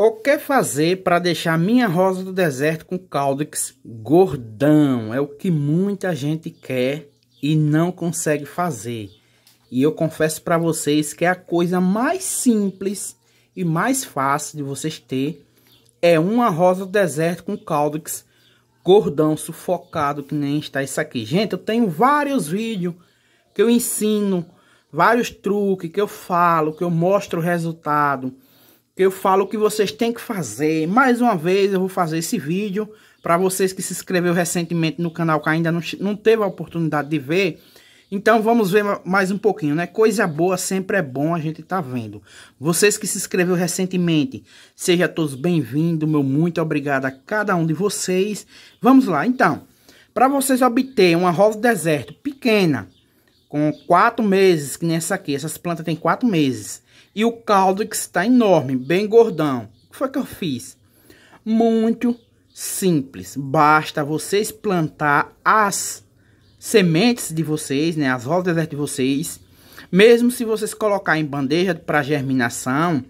O que fazer para deixar minha rosa do deserto com caudex gordão? É o que muita gente quer e não consegue fazer. E eu confesso para vocês que a coisa mais simples e mais fácil de vocês ter é uma rosa do deserto com caudex gordão sufocado que nem está isso aqui. Gente, eu tenho vários vídeos que eu ensino, vários truques que eu falo, que eu mostro o resultado eu falo o que vocês têm que fazer. Mais uma vez eu vou fazer esse vídeo para vocês que se inscreveu recentemente no canal que ainda não, não teve a oportunidade de ver. Então vamos ver mais um pouquinho, né? Coisa boa sempre é bom a gente tá vendo. Vocês que se inscreveu recentemente, sejam todos bem-vindos, meu muito obrigado a cada um de vocês. Vamos lá, então. Para vocês obter uma rosa deserto pequena, com quatro meses, que nem essa aqui, essas plantas têm quatro meses. E o caldo que está enorme, bem gordão. O que foi que eu fiz? Muito simples. Basta vocês plantar as sementes de vocês, né, as rodas de vocês, mesmo se vocês colocar em bandeja para germinação,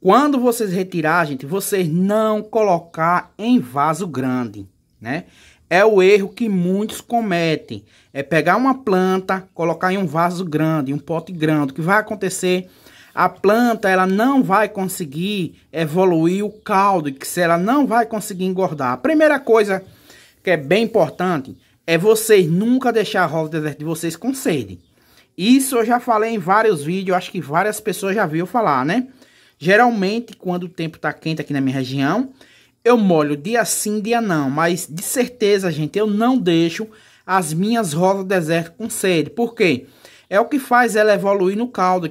quando vocês retirar, gente, vocês não colocar em vaso grande, né? É o erro que muitos cometem, é pegar uma planta, colocar em um vaso grande, um pote grande, o que vai acontecer a planta ela não vai conseguir evoluir o caldo, que se ela não vai conseguir engordar. A primeira coisa que é bem importante é vocês nunca deixar a rosa deserto de vocês com sede. Isso eu já falei em vários vídeos, acho que várias pessoas já viram falar, né? Geralmente, quando o tempo tá quente aqui na minha região, eu molho dia sim, dia não, mas de certeza, gente, eu não deixo as minhas rosas do deserto com sede. Por quê? É o que faz ela evoluir no caldo,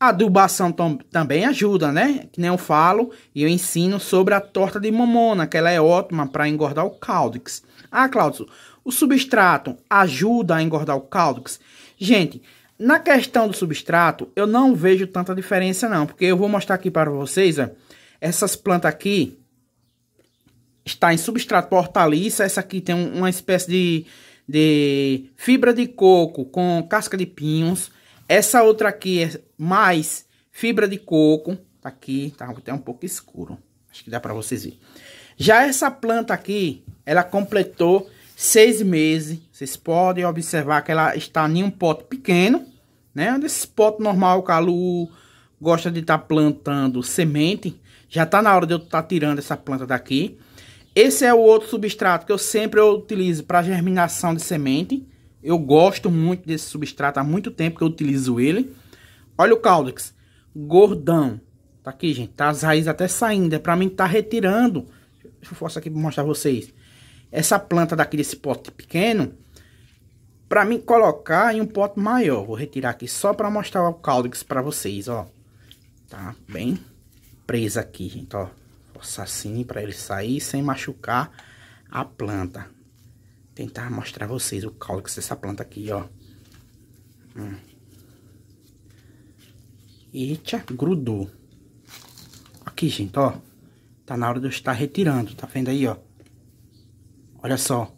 a adubação também ajuda, né? Que nem eu falo e eu ensino sobre a torta de mamona, que ela é ótima para engordar o cáudix. Ah, Cláudio, o substrato ajuda a engordar o cáudix? Gente, na questão do substrato, eu não vejo tanta diferença não, porque eu vou mostrar aqui para vocês, ó, essas plantas aqui está em substrato hortaliça, essa aqui tem uma espécie de, de fibra de coco com casca de pinhos, essa outra aqui é mais fibra de coco. Tá aqui, tá até um pouco escuro. Acho que dá para vocês verem. Já essa planta aqui, ela completou seis meses. Vocês podem observar que ela está em um pote pequeno, né? nesse é pote normal, o Calu gosta de estar tá plantando semente. Já está na hora de eu estar tá tirando essa planta daqui. Esse é o outro substrato que eu sempre utilizo para germinação de semente. Eu gosto muito desse substrato há muito tempo que eu utilizo ele. Olha o caudex, gordão. Tá aqui, gente, tá as raízes até saindo, é para mim tá retirando. Deixa eu forçar aqui pra mostrar vocês. Essa planta daqui desse pote pequeno, para mim colocar em um pote maior. Vou retirar aqui só para mostrar o caudex para vocês, ó. Tá bem presa aqui, gente, ó. Forçar assim para ele sair sem machucar a planta tentar mostrar a vocês o calyx dessa planta aqui, ó. Hum. Eita, grudou. Aqui, gente, ó. Tá na hora de eu estar retirando, tá vendo aí, ó. Olha só.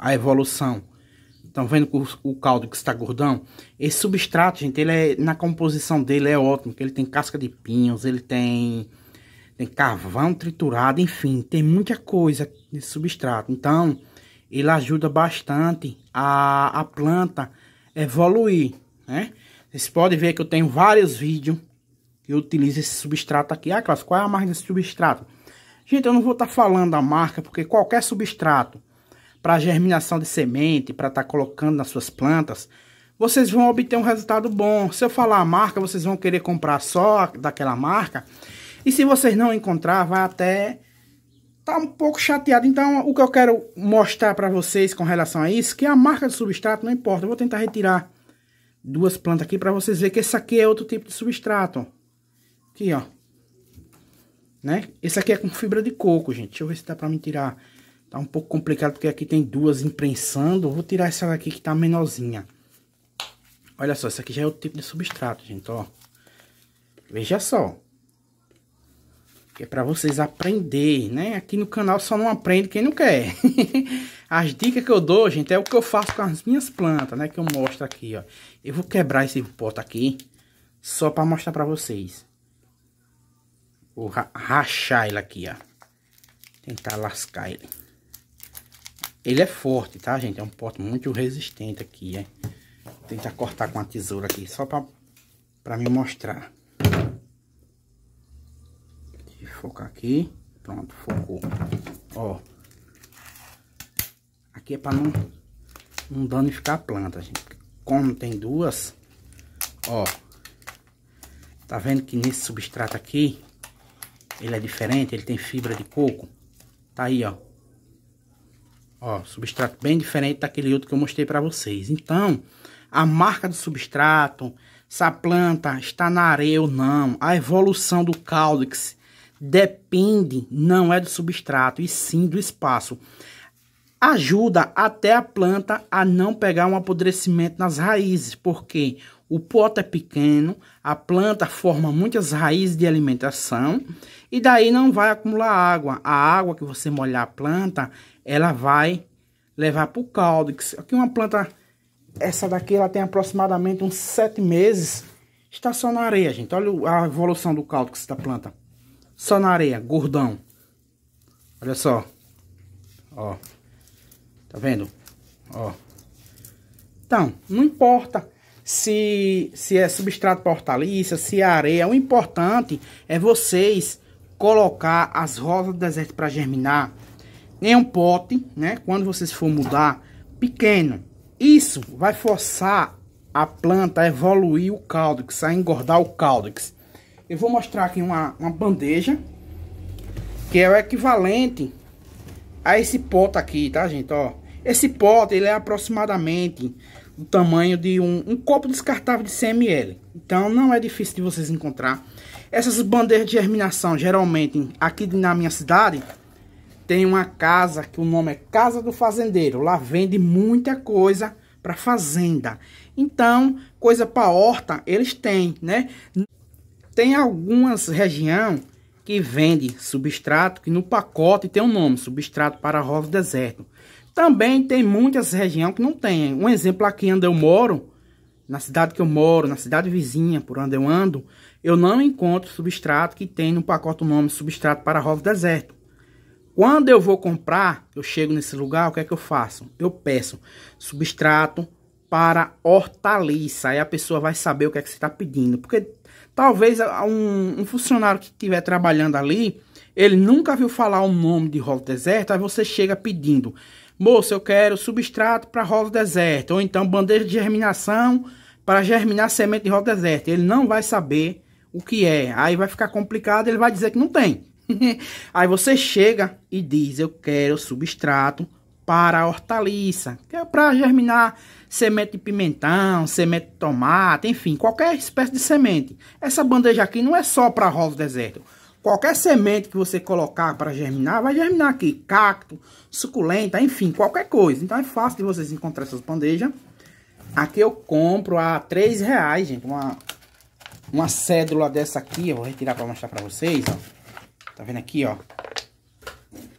A evolução. Estão vendo que o, o caldo que está gordão? Esse substrato, gente, ele é, na composição dele é ótimo, que ele tem casca de pinhos, ele tem, tem carvão triturado, enfim, tem muita coisa nesse substrato. Então, ele ajuda bastante a, a planta evoluir, né? Vocês podem ver que eu tenho vários vídeos que utilizo esse substrato aqui. Ah, Clássico, qual é a marca desse substrato? Gente, eu não vou estar tá falando a marca, porque qualquer substrato para germinação de semente, para estar tá colocando nas suas plantas, vocês vão obter um resultado bom. Se eu falar a marca, vocês vão querer comprar só daquela marca. E se vocês não encontrar, vai até tá um pouco chateado. Então, o que eu quero mostrar para vocês com relação a isso, que é a marca do substrato não importa. Eu vou tentar retirar duas plantas aqui para vocês verem que esse aqui é outro tipo de substrato. Ó. Aqui, ó. Né? Esse aqui é com fibra de coco, gente. Deixa eu ver se dá para me tirar. Tá um pouco complicado porque aqui tem duas imprensando. Vou tirar essa daqui que tá menorzinha. Olha só, essa aqui já é outro tipo de substrato, gente, ó. Veja só que é para vocês aprenderem, né? Aqui no canal só não aprende quem não quer. as dicas que eu dou, gente, é o que eu faço com as minhas plantas, né? Que eu mostro aqui, ó. Eu vou quebrar esse pote aqui só para mostrar para vocês. Vou ra rachar ele aqui, ó. Tentar lascar ele. Ele é forte, tá, gente? É um pote muito resistente aqui, é. Tenta tentar cortar com a tesoura aqui, só para me mostrar focar aqui. Pronto, focou. Ó. Aqui é para não, não danificar a planta, gente. Como tem duas, ó. Tá vendo que nesse substrato aqui, ele é diferente, ele tem fibra de coco. Tá aí, ó. Ó, substrato bem diferente daquele outro que eu mostrei para vocês. Então, a marca do substrato, se a planta está na areia ou não, a evolução do cáudex depende não é do substrato e sim do espaço. Ajuda até a planta a não pegar um apodrecimento nas raízes, porque o pote é pequeno, a planta forma muitas raízes de alimentação e daí não vai acumular água. A água que você molhar a planta, ela vai levar para o caldo. Aqui uma planta, essa daqui, ela tem aproximadamente uns sete meses, areia gente. Olha a evolução do caldo que essa tá planta. Só na areia, gordão. Olha só. Ó. Tá vendo? Ó. Então, não importa se, se é substrato para hortaliça, se é areia. O importante é vocês colocar as rosas do deserto para germinar em um pote, né? Quando vocês for mudar, pequeno. Isso vai forçar a planta a evoluir o caudex, a engordar o caudex. Eu vou mostrar aqui uma, uma bandeja. Que é o equivalente a esse pote aqui, tá, gente? Ó, esse pote, ele é aproximadamente do tamanho de um, um copo descartável de 100ml. Então, não é difícil de vocês encontrar. Essas bandejas de germinação, geralmente, aqui na minha cidade, tem uma casa que o nome é Casa do Fazendeiro. Lá vende muita coisa para fazenda. Então, coisa para horta, eles têm, né? Tem algumas regiões que vende substrato que no pacote tem o um nome, substrato para rosa deserto. Também tem muitas regiões que não tem. Um exemplo aqui onde eu moro, na cidade que eu moro, na cidade vizinha, por onde eu ando, eu não encontro substrato que tem no pacote o nome substrato para rosa deserto. Quando eu vou comprar, eu chego nesse lugar, o que é que eu faço? Eu peço substrato para hortaliça. Aí a pessoa vai saber o que é que você está pedindo. Porque Talvez um, um funcionário que estiver trabalhando ali, ele nunca viu falar o nome de rolo deserto, aí você chega pedindo, moço, eu quero substrato para rolo deserto, ou então bandeja de germinação para germinar semente de rolo deserto. Ele não vai saber o que é, aí vai ficar complicado, ele vai dizer que não tem. aí você chega e diz, eu quero substrato para a hortaliça, que é para germinar semente de pimentão, semente de tomate, enfim, qualquer espécie de semente. Essa bandeja aqui não é só para rosa do deserto. Qualquer semente que você colocar para germinar, vai germinar aqui. Cacto, suculenta, enfim, qualquer coisa. Então é fácil de vocês encontrar essas bandejas. Aqui eu compro a R$3,00, reais, gente. Uma, uma cédula dessa aqui. Eu vou retirar para mostrar para vocês, ó. Tá vendo aqui, ó.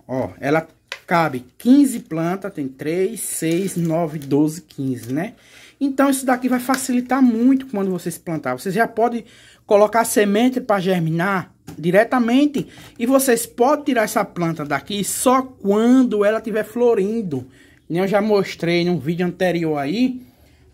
Ó, ela Cabe 15 plantas, tem 3, 6, 9, 12, 15, né? Então, isso daqui vai facilitar muito quando vocês plantar. Vocês já podem colocar semente para germinar diretamente. E vocês podem tirar essa planta daqui só quando ela estiver florindo. Né, eu já mostrei num vídeo anterior aí,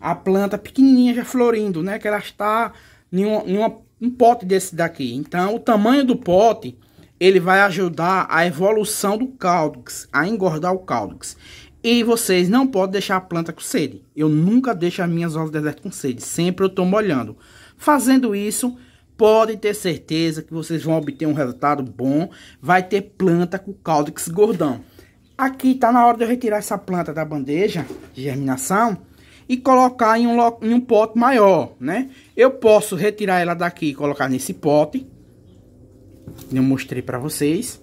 a planta pequenininha já florindo, né? Que ela está em, um, em uma, um pote desse daqui. Então, o tamanho do pote ele vai ajudar a evolução do cáudix, a engordar o cáudix. E vocês não podem deixar a planta com sede. Eu nunca deixo as minhas ovos desertas com sede, sempre eu estou molhando. Fazendo isso, podem ter certeza que vocês vão obter um resultado bom. Vai ter planta com cáudix gordão. Aqui está na hora de eu retirar essa planta da bandeja de germinação e colocar em um, em um pote maior, né? Eu posso retirar ela daqui e colocar nesse pote eu mostrei para vocês.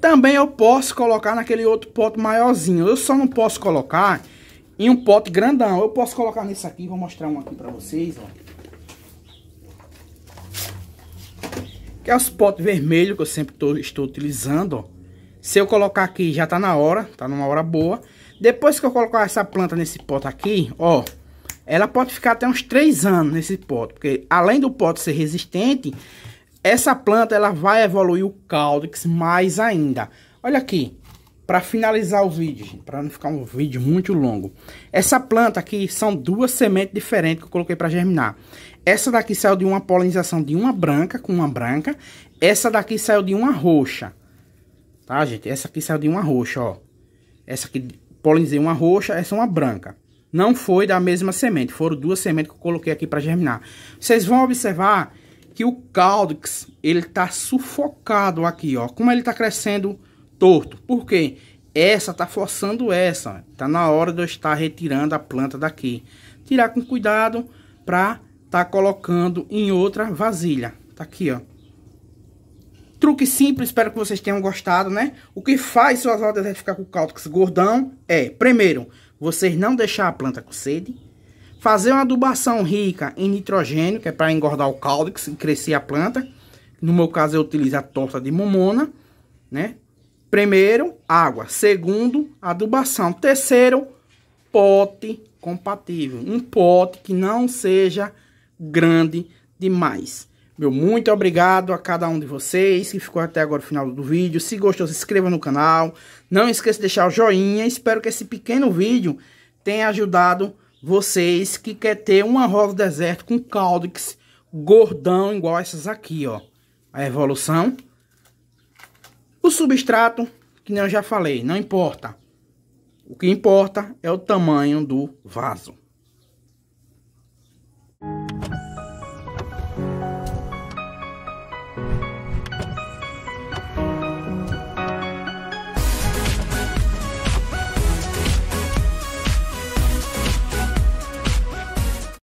Também eu posso colocar naquele outro pote maiorzinho. Eu só não posso colocar em um pote grandão. Eu posso colocar nesse aqui. Vou mostrar um aqui para vocês, ó. Que é os potes vermelhos que eu sempre tô, estou utilizando, ó. Se eu colocar aqui, já tá na hora, tá numa hora boa. Depois que eu colocar essa planta nesse pote aqui, ó, ela pode ficar até uns 3 anos nesse pote, porque além do pote ser resistente, essa planta ela vai evoluir o caudex mais ainda. Olha aqui, para finalizar o vídeo, para não ficar um vídeo muito longo. Essa planta aqui são duas sementes diferentes que eu coloquei para germinar. Essa daqui saiu de uma polinização de uma branca com uma branca. Essa daqui saiu de uma roxa. Tá, gente? Essa aqui saiu de uma roxa, ó. Essa aqui polinizei uma roxa, essa é uma branca. Não foi da mesma semente, foram duas sementes que eu coloquei aqui para germinar. Vocês vão observar que o cáudix ele tá sufocado aqui, ó. Como ele tá crescendo torto. Por quê? Essa tá forçando essa. Tá na hora de eu estar retirando a planta daqui. Tirar com cuidado para tá colocando em outra vasilha. Tá aqui, ó. Truque simples, espero que vocês tenham gostado, né? O que faz suas rodas é ficar com o cáudix gordão é, primeiro, vocês não deixar a planta com sede. Fazer uma adubação rica em nitrogênio, que é para engordar o cáudex e crescer a planta. No meu caso, eu utilizo a torta de momona, né? Primeiro, água. Segundo, adubação. Terceiro, pote compatível. Um pote que não seja grande demais. Meu muito obrigado a cada um de vocês que ficou até agora o final do vídeo. Se gostou, se inscreva no canal. Não esqueça de deixar o joinha. Espero que esse pequeno vídeo tenha ajudado vocês que quer ter uma rosa deserto com caldex gordão igual essas aqui, ó. A evolução. O substrato, que nem eu já falei, não importa. O que importa é o tamanho do vaso.